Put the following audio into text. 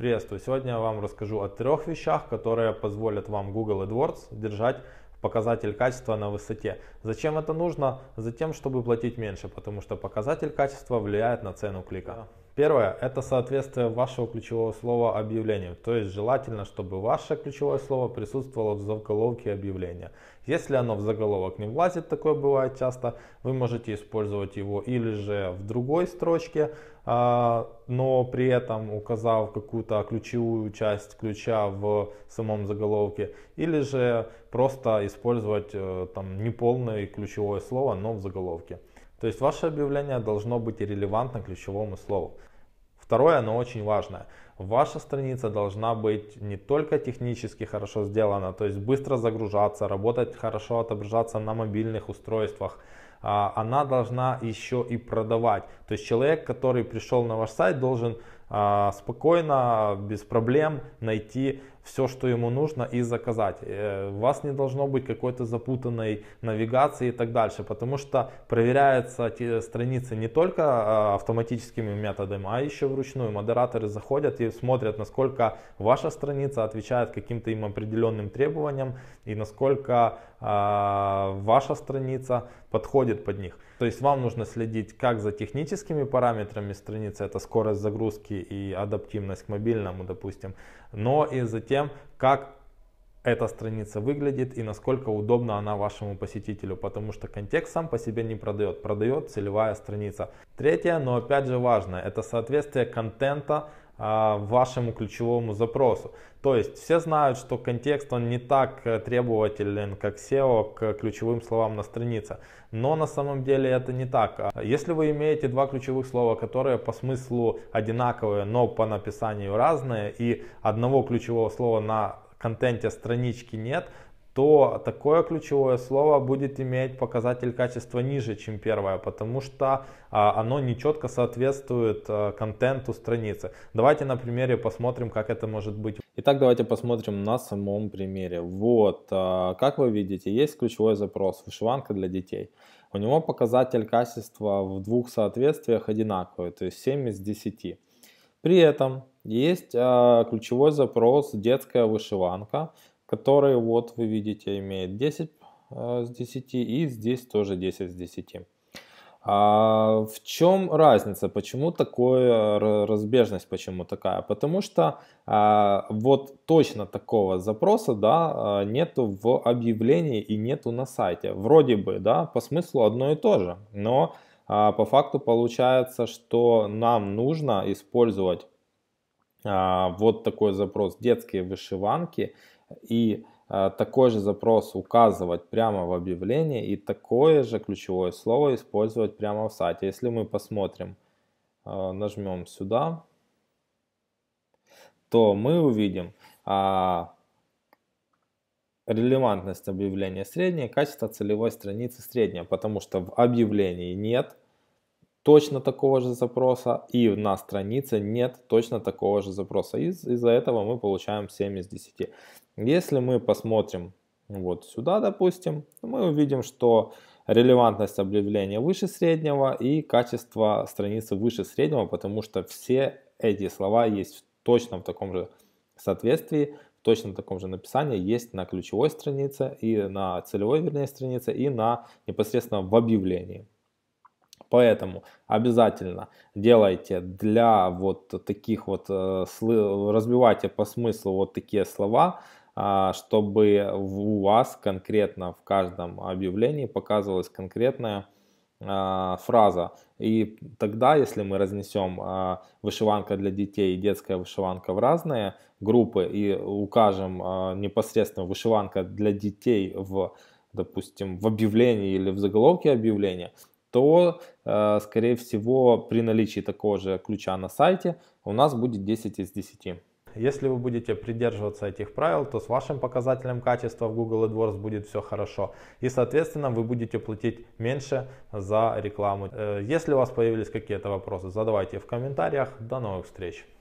Приветствую! Сегодня я вам расскажу о трех вещах, которые позволят вам Google AdWords держать показатель качества на высоте. Зачем это нужно? Затем, чтобы платить меньше, потому что показатель качества влияет на цену клика. Первое – это соответствие вашего ключевого слова объявлению. То есть желательно, чтобы ваше ключевое слово присутствовало в заголовке объявления. Если оно в заголовок не влазит, такое бывает часто, вы можете использовать его или же в другой строчке, а, но при этом указав какую-то ключевую часть ключа в самом заголовке, или же просто использовать э, там неполное ключевое слово, но в заголовке. То есть ваше объявление должно быть релевантно ключевому слову. Второе, но очень важное. Ваша страница должна быть не только технически хорошо сделана, то есть быстро загружаться, работать хорошо, отображаться на мобильных устройствах, а, она должна еще и продавать. То есть человек, который пришел на ваш сайт, должен а, спокойно, без проблем найти все, что ему нужно, и заказать. У э, вас не должно быть какой-то запутанной навигации и так дальше, потому что проверяются те страницы не только а, автоматическими методами, а еще вручную. Модераторы заходят и смотрят, насколько ваша страница отвечает каким-то им определенным требованиям и насколько а, ваша страница подходит под них. То есть вам нужно следить как за техническими параметрами страницы, это скорость загрузки и адаптивность к мобильному, допустим, но и за тем, тем, как эта страница выглядит и насколько удобна она вашему посетителю, потому что контекст сам по себе не продает, продает целевая страница. Третье, но опять же важное, это соответствие контента а, вашему ключевому запросу. То есть все знают, что контекст он не так э, требователен, как SEO, к ключевым словам на странице. Но на самом деле это не так. А если вы имеете два ключевых слова, которые по смыслу одинаковые, но по написанию разные, и одного ключевого слова на контенте странички нет, то такое ключевое слово будет иметь показатель качества ниже, чем первое, потому что а, оно не четко соответствует а, контенту страницы. Давайте на примере посмотрим, как это может быть. Итак, давайте посмотрим на самом примере. Вот, а, как вы видите, есть ключевой запрос «Вышиванка для детей». У него показатель качества в двух соответствиях одинаковый, то есть 7 из 10. При этом есть э, ключевой запрос «детская вышиванка», который вот вы видите имеет 10 э, с 10 и здесь тоже 10 с 10. А в чем разница? Почему такая э, разбежность? Почему такая? Потому что а, вот точно такого запроса да, нету в объявлении и нету на сайте. Вроде бы, да, по смыслу одно и то же, но а, по факту получается, что нам нужно использовать а, вот такой запрос детские вышиванки и а, такой же запрос указывать прямо в объявлении и такое же ключевое слово использовать прямо в сайте. Если мы посмотрим, а, нажмем сюда, то мы увидим а, релевантность объявления средняя, качество целевой страницы средняя, потому что в объявлении нет точно такого же запроса, и на странице нет точно такого же запроса. Из- из-за этого мы получаем 7 из 10. Если мы посмотрим вот сюда, допустим, мы увидим, что релевантность объявления выше среднего и качество страницы выше среднего, потому что все эти слова есть точно в таком же соответствии, в точно таком же написании, есть на ключевой странице и на целевой, вернее, странице и на непосредственно в объявлении. Поэтому обязательно делайте для вот таких вот, э, разбивайте по смыслу вот такие слова, а, чтобы у вас конкретно в каждом объявлении показывалась конкретная а, фраза. И тогда, если мы разнесем а, вышиванка для детей и детская вышиванка в разные группы и укажем непосредственно вышиванка для детей в, допустим, в объявлении или в заголовке объявления, то, э, скорее всего, при наличии такого же ключа на сайте у нас будет 10 из 10. Если вы будете придерживаться этих правил, то с вашим показателем качества в Google AdWords будет все хорошо. И, соответственно, вы будете платить меньше за рекламу. Э, если у вас появились какие-то вопросы, задавайте в комментариях. До новых встреч!